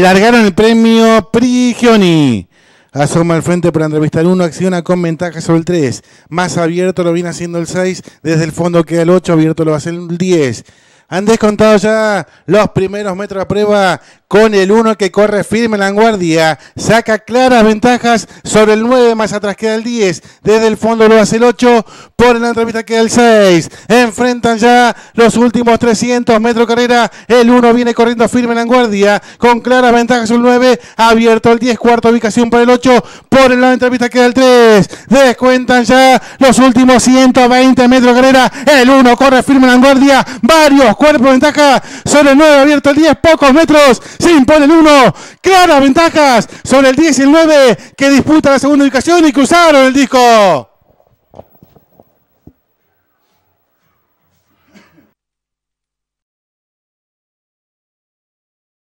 largaron el premio Prigioni. Asoma al frente para entrevistar 1, acciona con ventaja sobre el 3. Más abierto lo viene haciendo el 6, desde el fondo queda el 8, abierto lo va a hacer el 10. Han descontado ya los primeros metros a prueba con el 1 que corre firme en la guardia. Saca claras ventajas sobre el 9, más atrás queda el 10. Desde el fondo lo hace el 8, por la entrevista queda el 6. Enfrentan ya los últimos 300 metros carrera. El 1 viene corriendo firme en la guardia con claras ventajas sobre el 9. Abierto el 10, cuarta ubicación para el 8. Por el la entrevista queda el 3. Descuentan ya los últimos 120 metros carrera. El 1 corre firme en la guardia. Varios cuerpo, ventaja sobre el 9, abierto el 10, pocos metros, se impone el 1, claras ventajas sobre el 19 que disputa la segunda ubicación y cruzaron el disco.